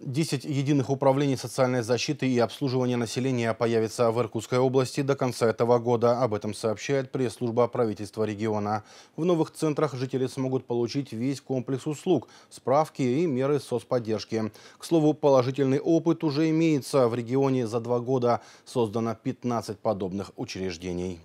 10 единых управлений социальной защиты и обслуживания населения появится в Иркутской области до конца этого года. Об этом сообщает пресс-служба правительства региона. В новых центрах жители смогут получить весь комплекс услуг, справки и меры соцподдержки. К слову, положительный опыт уже имеется. В регионе за два года создано 15 подобных учреждений.